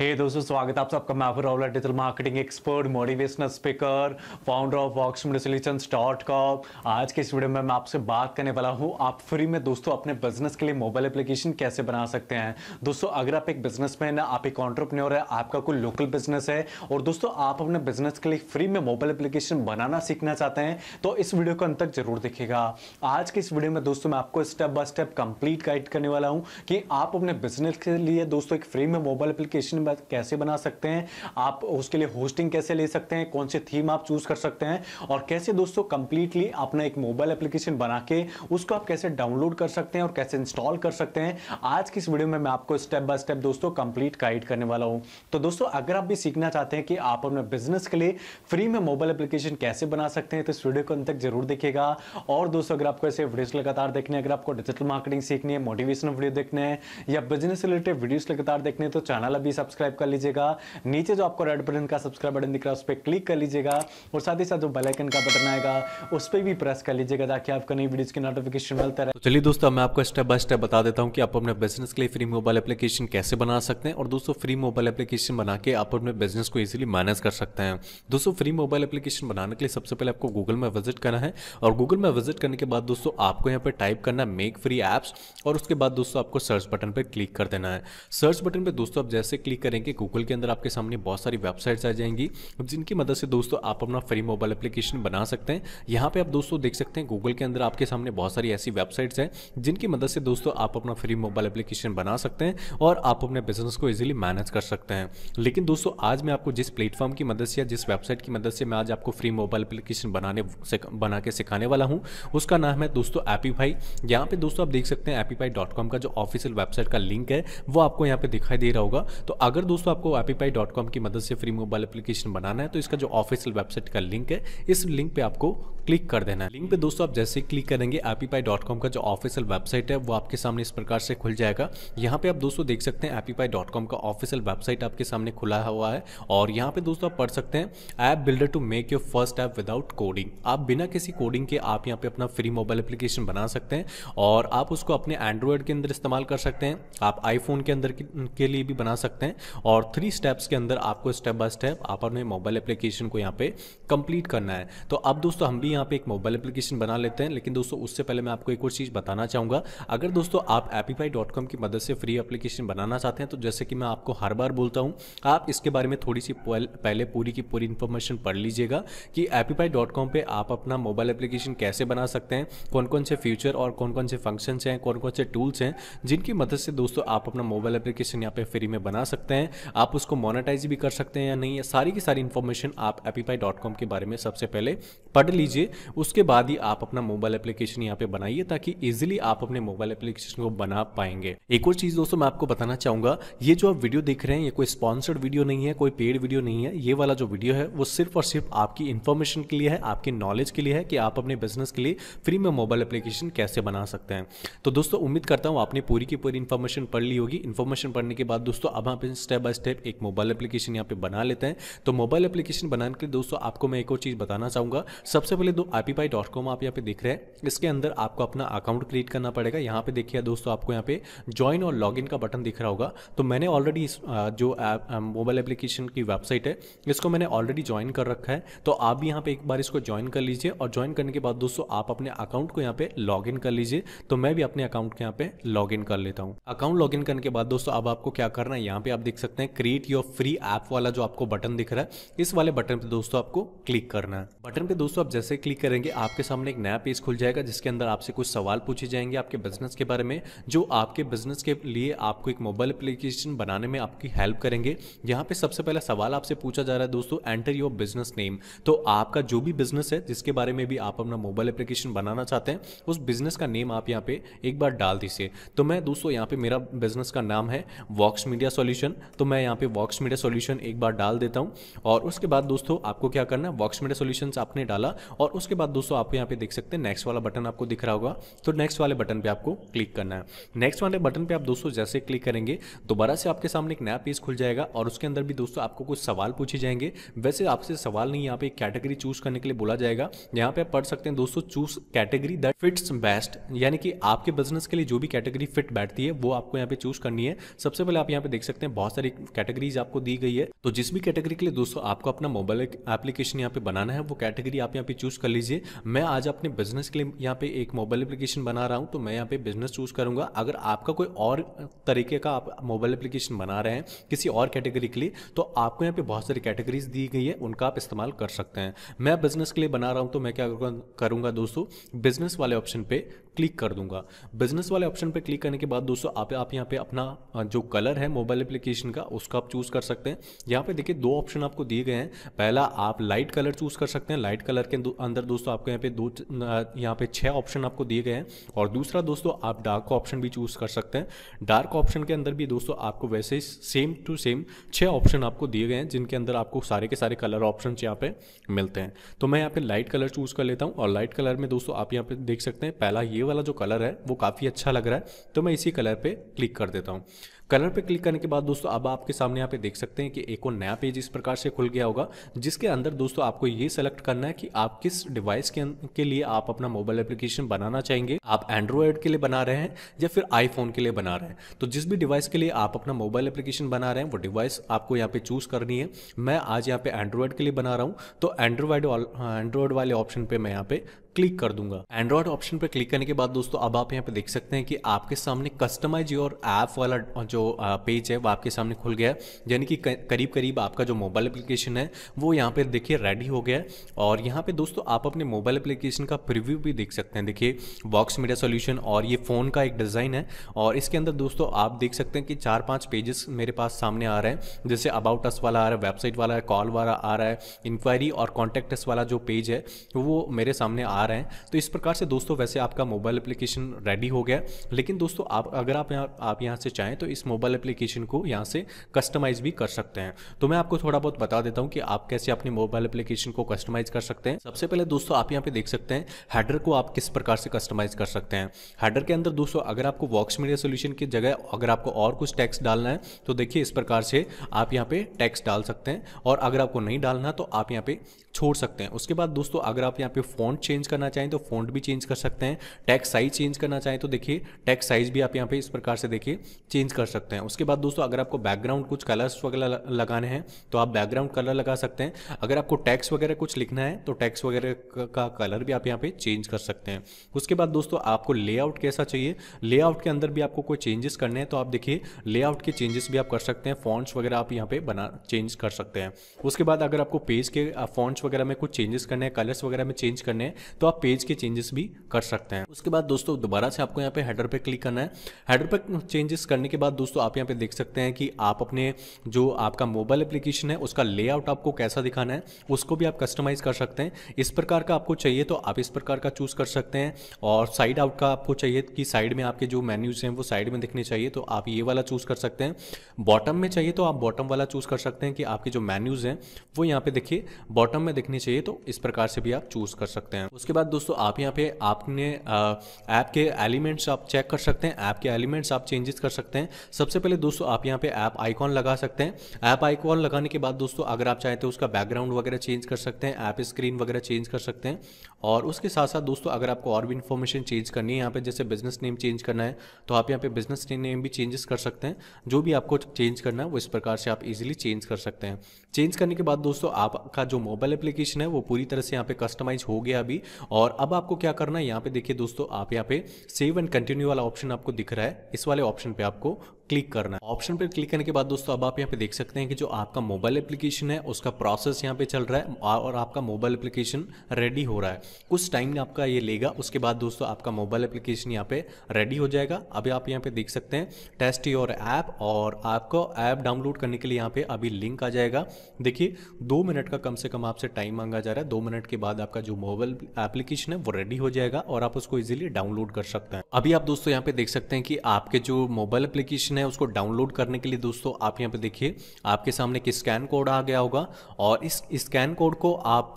हे hey, दोस्तों स्वागत है आप सबका मैं फिर Rahul digital marketing expert motivational speaker founder of Voxmood solution dot com आज के इस वीडियो में मैं आपसे बात करने वाला हूँ आप फ्री में दोस्तों अपने बिजनेस के लिए मोबाइल एप्लीकेशन कैसे बना सकते हैं दोस्तों अगर आप एक बिजनेसमैन है आप एक ऑन्टरप्रनोर है आपका कोई लोकल बिजनेस है और दोस्तों आप अपने बिजनेस के लिए फ्री में मोबाइल एप्लीकेशन बनाना सीखना चाहते हैं तो इस वीडियो को अंत तक जरूर देखेगा आज के इस वीडियो में दोस्तों मैं आपको step by step complete guide करने वाला हूँ कि आप अपने बिजनेस के लिए दोस्तों एक फ्री में मोबाइल एप्लीकेशन कैसे बना सकते हैं आप उसके लिए होस्टिंग कैसे ले सकते हैं कौन से थीम आप चूज कर सकते हैं और कैसे दोस्तों कंप्लीटली अपना एक मोबाइल एप्लीकेशन बना के उसको आप कैसे डाउनलोड कर सकते हैं और कैसे इंस्टॉल कर सकते हैं आज की इस वीडियो में मैं आपको स्टेप बाय स्टेप दोस्तों कंप्लीट गाइड करने वाला हूं तो दोस्तों अगर आप भी सीखना चाहते हैं कि आप अपने बिजनेस के लिए फ्री में मोबाइल एप्लीकेशन कैसे बना सकते हैं तो इस वीडियो को अंत तक जरूर देखिएगा और दोस्तों अगर आपको ऐसे वीडियोस लगातार देखने अगर आपको डिजिटल मार्केटिंग सीखनी है मोटिवेशनल वीडियो देखने हैं या बिजनेस रिलेटेड वीडियोस लगातार देखने तो चैनल अभी सब्सक्राइब सब्सक्राइब कर लीजिएगा नीचे जो आपको रेड बटन का सब्सक्राइब बटन दिख रहा है उस पर क्लिक कर लीजिएगा और साथ ही साथ जो बेलाइकन का बटन आएगा उस पर भी प्रेस कर लीजिएगा ताकि आपको नई वीडियो की नोटिफिकेशन मिलता रहे तो चलिए दोस्तों मैं आपको स्टेप बाय स्टेप बता देता हूँ कि आप अपने बिजनेस के लिए फ्री मोबाइल एप्लीकेशन कैसे बना सकते हैं और दोस्तों फ्री मोबाइल एप्लीकेशन बना के आप अपने बिजनेस को इजिली मैनेज कर सकते हैं दोस्तों फ्री मोबाइल एप्लीकेशन बनाने के लिए सबसे पहले आपको गूगल में विजिट करना है और गूगल में विजिट करने के बाद दोस्तों आपको यहाँ पर टाइप करना है मेक फ्री एप्स और उसके बाद दोस्तों आपको सर्च बटन पर क्लिक कर देना है सर्च बटन पर दोस्तों आप जैसे क्लिक करेंगे गूगल के अंदर आपके सामने बहुत सारी वेबसाइट्स आ जाएंगी जिनकी मदद से दोस्तों आप अपना फ्री मोबाइल एप्लीकेशन बना सकते हैं यहाँ पे आप दोस्तों देख सकते हैं गूगल के अंदर आपके सामने बहुत सारी ऐसी वेबसाइट्स हैं जिनकी मदद से दोस्तों आप अपना फ्री मोबाइल एप्लीकेशन बना सकते हैं और आप अपने बिजनेस को ईजिली मैनेज कर सकते हैं लेकिन दोस्तों आज मैं आपको जिस प्लेटफॉर्म की मदद से या जिस वेबसाइट की मदद से मैं आज आपको फ्री मोबाइल एप्लीकेशन बनाने बना के सिखाने वाला हूँ उसका नाम है दोस्तों एपीफाई यहाँ पे दोस्तों आप देख सकते हैं एपीफाई का जो ऑफिशियल वेबसाइट का लिंक है वो आपको यहाँ पे दिखाई दे रहा होगा तो अगर अगर दोस्तों आपको एपीपाई की मदद से फ्री मोबाइल एप्लीकेशन बनाना है तो इसका जो ऑफिशियल वेबसाइट का लिंक है इस लिंक पर आपको क्लिक कर देना है लिंक पे दोस्तों आप जैसे क्लिक करेंगे एपीपाई का जो ऑफिशियल वेबसाइट है वो आपके सामने इस प्रकार से खुल जाएगा यहाँ पे आप दोस्तों देख सकते हैं एपीपाई का ऑफिशियल वेबसाइट आपके सामने खुला हुआ है और यहाँ पे दोस्तों आप पढ़ सकते हैं app builder to make your first app without coding आप बिना किसी कोडिंग के आप यहाँ पे अपना फ्री मोबाइल एप्लीकेशन बना सकते हैं और आप उसको अपने एंड्रॉयड के अंदर इस्तेमाल कर सकते हैं आप आईफोन के अंदर के लिए भी बना सकते हैं और थ्री स्टेप्स के अंदर आपको स्टेप बाय स्टेप आप अपने मोबाइल एप्लीकेशन को यहाँ पे कंप्लीट करना है तो अब दोस्तों हम भी यहाँ पे एक मोबाइल एप्लीकेशन बना लेते हैं लेकिन दोस्तों उससे पहले मैं आपको एक और चीज़ बताना चाहूँगा अगर दोस्तों आप एपीफाई की मदद से फ्री एप्लीकेशन बनाना चाहते हैं तो जैसे कि मैं आपको हर बार बोलता हूँ आप इसके बारे में थोड़ी सी पहले पूरी की पूरी इन्फॉर्मेशन पढ़ लीजिएगा कि एपीफाई पे आप अपना मोबाइल एप्लीकेशन कैसे बना सकते हैं कौन कौन से फ्यूचर और कौन कौन से फंक्शन हैं कौन कौन से टूल्स हैं जिनकी मदद से दोस्तों आप अपना मोबाइल एप्लीकेशन यहाँ पे फ्री में बना सकते हैं आप उसको मोनेटाइज भी कर सकते हैं या नहीं सारी की सारी इन्फॉर्मेशन आप एपीपाई के बारे में सबसे पहले पढ़ लीजिए लीजिए उसके बाद ही आप अपना मोबाइल एप्लीकेशन यहाँ पे बनाइए ताकि इजिली आप अपने मोबाइल एप्लीकेशन को बना पाएंगे एक और चीज दोस्तों मैं आपको बताना चाहूंगा ये जो आप वीडियो देख रहे हैं ये कोई स्पॉन्सर्ड वीडियो नहीं है कोई पेड वीडियो नहीं है ये वाला जो वीडियो है वो सिर्फ और सिर्फ आपकी इन्फॉर्मेशन के लिए है आपके नॉलेज के लिए है कि आप अपने बिजनेस के लिए फ्री में मोबाइल एप्लीकेशन कैसे बना सकते हैं तो दोस्तों उम्मीद करता हूँ आपने पूरी की पूरी इन्फॉर्मेशन पढ़ ली होगी इन्फॉर्मेशन पढ़ने के बाद दोस्तों अब आप स्टेप बाय स्टेप एक मोबाइल एप्लीकेशन यहाँ पे बना लेते हैं तो मोबाइल एप्लीकेशन बनाने के लिए दोस्तों आपको मैं एक और चीज़ बताना चाहूँगा सबसे पहले लिए दो आई पी आप यहाँ पे देख रहे हैं इसके अंदर आपको अपना अकाउंट क्रिएट करना पड़ेगा यहाँ पे देखिए दोस्तों आपको यहाँ पे ज्वाइन और लॉगिन का बटन दिख रहा होगा तो मैंने ऑलरेडी जो मोबाइल एप्लीकेशन की वेबसाइट है इसको मैंने ऑलरेडी ज्वाइन कर रखा है तो आप भी यहाँ पे एक बार इसको ज्वाइन कर लीजिए और ज्वाइन करने के बाद दोस्तों आप अपने अकाउंट को यहाँ पे लॉग कर लीजिए तो मैं भी अपने अकाउंट के यहाँ पे लॉग कर लेता हूँ अकाउंट लॉग करने के बाद दोस्तों अब आपको क्या करना है यहाँ पे आप देख सकते हैं क्रिएट योर फ्री ऐप वाला जो आपको बटन दिख रहा है इस वाले बटन पे दोस्तों आपको क्लिक करना है बटन पे दोस्तों आप जैसे क्लिक करेंगे आपके सामने एक नया पेज खुल जाएगा जिसके अंदर आपसे कुछ सवाल पूछे जाएंगे आपके बिजनेस के बारे में जो आपके बिजनेस के लिए आपको एक मोबाइल अप्लीकेशन बनाने में आपकी हेल्प करेंगे यहाँ पे सबसे पहला सवाल आपसे पूछा जा रहा है दोस्तों एंटर योर बिजनेस नेम तो आपका जो भी बिजनेस है जिसके बारे में भी आप अपना मोबाइल एप्लीकेशन बनाना चाहते हैं उस बिजनेस का नेम आप यहाँ पे एक बार डाल दीजिए तो मैं दोस्तों यहाँ पे मेरा बिजनेस का नाम है वॉक्स मीडिया सोल्यूशन तो मैं यहाँ पे वॉक्स मीडिया सोल्यूशन एक बार डाल देता हूँ और उसके बाद दोस्तों आपको क्या करना है वॉक्स मीडिया सोल्यूशन आपने डाला और और उसके बाद दोस्तों आप यहाँ पे देख सकते हैं नेक्स्ट वाला बटन आपको दिख रहा होगा तो नेक्स्ट वाले बटन पे आपको क्लिक करना है नेक्स्ट वाले बटन पे आप दोस्तों जैसे क्लिक करेंगे दोबारा से आपके सामने एक नया पेज खुल जाएगा और उसके अंदर भी दोस्तों आपको कुछ सवाल पूछे जाएंगे वैसे आपसे सवाल नहीं यहाँ पे कैटेगरी चूज करने के लिए बोला जाएगा यहाँ पे आप पढ़ सकते हैं दोस्तों choose category that fits best यानी कि आपके बिजनेस के लिए जो भी कैटेगरी फिट बैठती है वो आपको यहाँ पे चूज करनी है सबसे पहले आप यहाँ पे देख सकते हैं बहुत सारी कैटेगरीज आपको दी गई है तो जिस भी कैटेगरी के लिए दोस्तों आपको अपना मोबाइल एप्लीकेशन यहाँ पे बनाना है वो कैटेगरी आप यहाँ पे चूज चूज़ कर लीजिए मैं आज अपने बिजनेस के लिए यहाँ पे एक मोबाइल एप्लीकेशन बना रहा हूँ तो मैं यहाँ पे बिजनेस चूज़ करूँगा अगर आपका कोई और तरीके का आप मोबाइल एप्लीकेशन बना रहे हैं किसी और कैटेगरी के लिए तो आपको यहाँ पे बहुत सारी कैटेगरीज दी गई है उनका आप इस्तेमाल कर सकते हैं मैं बिजनेस के लिए बना रहा हूँ तो मैं क्या करूँगा दोस्तों बिजनेस वाले ऑप्शन पर क्लिक कर दूंगा बिजनेस वाले ऑप्शन पर क्लिक करने के बाद दोस्तों आप आप यहाँ पे अपना जो कलर है मोबाइल एप्लीकेशन का उसका आप चूज़ कर सकते हैं यहाँ पे देखिए दो ऑप्शन आपको दिए गए हैं पहला आप लाइट कलर चूज़ कर सकते हैं लाइट कलर के अंदर दोस्तों आपको यहाँ पे दो यहाँ पे छह ऑप्शन आपको दिए गए हैं और दूसरा दोस्तों आप डार्क ऑप्शन भी चूज़ कर सकते हैं डार्क ऑप्शन के अंदर भी दोस्तों आपको वैसे सेम टू सेम छह ऑप्शन आपको दिए गए हैं जिनके अंदर आपको सारे के सारे कलर ऑप्शन यहाँ पे मिलते हैं तो मैं यहाँ पे लाइट कलर चूज़ कर लेता हूँ और लाइट कलर में दोस्तों आप यहाँ पे देख सकते हैं पहला ये वाला जो कलर है वो काफ़ी अच्छा लग रहा है तो मैं इसी कलर पर क्लिक कर देता हूँ कलर पे क्लिक करने के बाद दोस्तों अब आपके सामने यहाँ पे देख सकते हैं कि एक और नया पेज इस प्रकार से खुल गया होगा जिसके अंदर दोस्तों आपको ये सेलेक्ट करना है कि आप किस डिवाइस के, अं-, के लिए आप अपना मोबाइल एप्लीकेशन बनाना चाहेंगे आप एंड्रॉयड के लिए बना रहे हैं या फिर आईफोन के लिए बना रहे हैं तो जिस भी डिवाइस के लिए आप अपना मोबाइल एप्लीकेशन बना रहे हैं वो डिवाइस आपको यहाँ पे चूज़ करनी है मैं आज यहाँ पे एंड्रॉयड के लिए बना रहा हूँ तो एंड्रॉयड एंड्रॉयड हाँ, वाले ऑप्शन पर मैं यहाँ पे क्लिक कर दूंगा एंड्रॉयड ऑप्शन पर क्लिक करने के बाद दोस्तों अब आप यहाँ पे देख सकते हैं कि आपके सामने कस्टमाइज योर ऐप वाला जो पेज है वो आपके सामने खुल गया है यानी कि करीब करीब आपका जो मोबाइल एप्लीकेशन है वो यहाँ पे देखिए रेडी हो गया है और यहाँ पे दोस्तों आप अपने मोबाइल एप्लीकेशन का प्रिव्यू भी देख सकते हैं देखिए बॉक्स मीडिया सोल्यूशन और ये फ़ोन का एक डिज़ाइन है और इसके अंदर दोस्तों आप देख सकते हैं कि चार पाँच पेजेस मेरे पास सामने आ रहे हैं जैसे अबाउट अस वाला आ रहा है वेबसाइट वाला है कॉल वाला आ रहा है इंक्वायरी और कॉन्टैक्ट वाला जो पेज है वो मेरे सामने आ रहे हैं तो इस प्रकार से दोस्तों वैसे आपका मोबाइल एप्लीकेशन रेडी हो गया लेकिन दोस्तों आप अगर आप यहाँ आप यहाँ से चाहें तो इस मोबाइल एप्लीकेशन को यहाँ से कस्टमाइज भी कर सकते हैं तो मैं आपको थोड़ा बहुत बता देता हूँ कि आप कैसे अपने मोबाइल एप्लीकेशन को कस्टमाइज कर सकते हैं सबसे पहले दोस्तों आप यहाँ पे देख सकते हैं हैडर को आप किस प्रकार से कस्टमाइज कर सकते हैं हैडर के अंदर दोस्तों अगर आपको वॉक्स मीडिया सोल्यूशन की जगह अगर आपको और कुछ टैक्स डालना है तो देखिए इस प्रकार से आप यहाँ पे टैक्स डाल सकते हैं और अगर आपको नहीं डालना तो आप यहाँ पे छोड़ सकते हैं उसके बाद दोस्तों अगर आप यहाँ पे फ़ॉन्ट चेंज करना चाहें तो फ़ॉन्ट भी चेंज कर सकते हैं टैक्स साइज चेंज करना चाहें तो देखिए टैक्स साइज भी आप यहाँ पे इस प्रकार से देखिए चेंज कर सकते हैं उसके बाद दोस्तों अगर आपको बैकग्राउंड कुछ कलर्स वगैरह लगाने हैं तो आप बैकग्राउंड कलर लगा सकते हैं अगर आपको टैक्स वगैरह कुछ लिखना है तो टैक्स वगैरह का कलर भी आप यहाँ पे चेंज कर सकते हैं उसके बाद दोस्तों आपको लेआउट कैसा चाहिए लेआउट के अंदर भी आपको कोई चेंजेस करने हैं तो आप देखिए लेआउट के चेंजेस भी आप कर सकते हैं फॉन्ट्स वगैरह आप यहाँ पे बना चेंज कर सकते हैं उसके बाद अगर आपको पेज के फॉन्ट्स फॉन्ट्स वगैरह में कुछ चेंजेस करने हैं कलर्स वगैरह में चेंज करने हैं तो आप पेज के चेंजेस भी कर सकते हैं उसके बाद दोस्तों दोबारा से आपको यहाँ पे हेडर पे क्लिक करना है हेडर पे चेंजेस करने के बाद दोस्तों आप यहाँ पे देख सकते हैं कि आप अपने जो आपका मोबाइल एप्लीकेशन है उसका लेआउट आपको कैसा दिखाना है उसको भी आप कस्टमाइज़ कर सकते हैं इस प्रकार का आपको चाहिए तो आप इस प्रकार का चूज़ कर सकते हैं और साइड आउट का आपको चाहिए कि साइड में आपके जो मेन्यूज़ हैं वो साइड में दिखने चाहिए तो आप ये वाला चूज़ कर सकते हैं बॉटम में चाहिए तो आप बॉटम वाला चूज़ कर सकते हैं कि आपके जो मेन्यूज़ हैं वो यहाँ पे देखिए बॉटम में में दिखनी चाहिए तो इस प्रकार से भी आप चूज़ कर सकते हैं उसके बाद दोस्तों आप यहाँ पे आपने ऐप के एलिमेंट्स आप चेक कर सकते हैं ऐप के एलिमेंट्स आप चेंजेस कर सकते हैं सबसे पहले दोस्तों आप यहाँ पे ऐप आइकॉन लगा सकते हैं ऐप आइकॉन लगाने के बाद दोस्तों अगर आप चाहें तो उसका बैकग्राउंड वगैरह चेंज कर सकते हैं ऐप स्क्रीन वगैरह चेंज कर सकते हैं और उसके साथ साथ दोस्तों अगर आपको और भी इन्फॉर्मेशन चेंज करनी है यहाँ पे जैसे बिजनेस नेम चेंज करना है तो आप यहाँ पे बिजनेस नेम भी चेंजेस कर सकते हैं जो भी आपको चेंज करना है वो इस प्रकार से आप इजीली चेंज कर सकते हैं चेंज करने के बाद दोस्तों आपका जो मोबाइल एप्लीकेशन है वो पूरी तरह से यहाँ पे कस्टमाइज हो गया अभी और अब आपको क्या करना है यहाँ पे देखिए दोस्तों आप यहाँ पे सेव एंड कंटिन्यू वाला ऑप्शन आपको दिख रहा है इस वाले ऑप्शन पे आपको क्लिक करना है ऑप्शन पर क्लिक करने के बाद दोस्तों अब आप यहाँ पे देख सकते हैं कि जो आपका मोबाइल एप्लीकेशन है उसका प्रोसेस यहाँ पे चल रहा है और आपका मोबाइल एप्लीकेशन रेडी हो रहा है कुछ टाइम आपका ये लेगा उसके बाद दोस्तों आपका मोबाइल एप्लीकेशन यहाँ पे रेडी हो जाएगा अभी आप यहाँ पे देख सकते हैं टेस्ट योर ऐप और आपको ऐप डाउनलोड करने के लिए यहाँ पे अभी लिंक आ जाएगा देखिए दो मिनट का कम से कम आपसे टाइम मांगा जा रहा है दो मिनट के बाद आपका जो मोबाइल एप्लीकेशन है वो रेडी हो जाएगा और आप उसको इजिली डाउनलोड कर सकते हैं अभी आप दोस्तों यहाँ पे देख सकते हैं कि आपके जो मोबाइल एप्लीकेशन है उसको डाउनलोड करने के लिए दोस्तों आप यहाँ पे देखिए आपके सामने एक स्कैन कोड आ गया होगा और इस स्कैन कोड को आप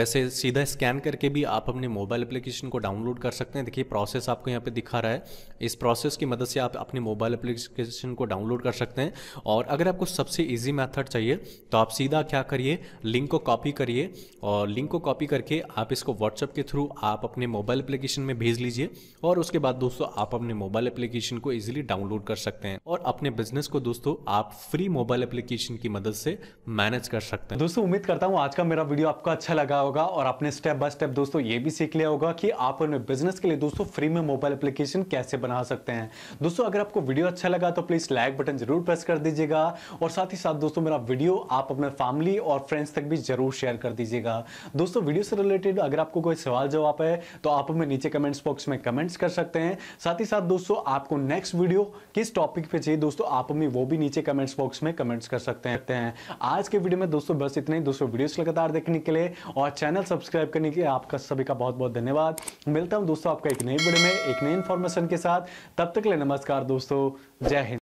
वैसे सीधा स्कैन करके भी आप अपने मोबाइल एप्लीकेशन को डाउनलोड कर सकते हैं देखिए प्रोसेस आपको यहाँ पे दिखा रहा है इस प्रोसेस की मदद से आप अपने मोबाइल एप्लीकेशन को डाउनलोड कर सकते हैं और अगर आपको सबसे ईजी मैथड चाहिए तो आप सीधा क्या करिए लिंक को कॉपी करिए और लिंक को कॉपी करके आप इसको व्हाट्सएप के थ्रू आप अपने मोबाइल एप्लीकेशन में भेज लीजिए और उसके बाद दोस्तों आप अपने मोबाइल एप्लीकेशन को ईजिली डाउनलोड कर सकते हैं हैं और अपने बिजनेस को दोस्तों आप फ्री मोबाइल एप्लीकेशन की मदद से मैनेज कर सकते हैं दोस्तों उम्मीद करता हूँ आज का मेरा वीडियो आपको अच्छा लगा होगा और आपने स्टेप बाय स्टेप दोस्तों ये भी सीख लिया होगा कि आप अपने बिजनेस के लिए दोस्तों फ्री में मोबाइल एप्लीकेशन कैसे बना सकते हैं दोस्तों अगर आपको वीडियो अच्छा लगा तो प्लीज लाइक बटन जरूर प्रेस कर दीजिएगा और साथ ही साथ दोस्तों मेरा वीडियो आप अपने फैमिली और फ्रेंड्स तक भी जरूर शेयर कर दीजिएगा दोस्तों वीडियो से रिलेटेड अगर आपको कोई सवाल जवाब है तो आप हमें नीचे कमेंट्स बॉक्स में कमेंट्स कर सकते हैं साथ ही साथ दोस्तों आपको नेक्स्ट वीडियो किस टॉप टॉपिक पे चाहिए दोस्तों आप हमें वो भी नीचे कमेंट्स बॉक्स में कमेंट्स कर सकते हैं आज के वीडियो में दोस्तों बस इतने ही दोस्तों वीडियोस लगातार देखने के लिए और चैनल सब्सक्राइब करने के लिए आपका सभी का बहुत बहुत धन्यवाद मिलता हूँ दोस्तों आपका एक नई वीडियो में एक नई इन्फॉर्मेशन के साथ तब तक ले नमस्कार दोस्तों जय हिंद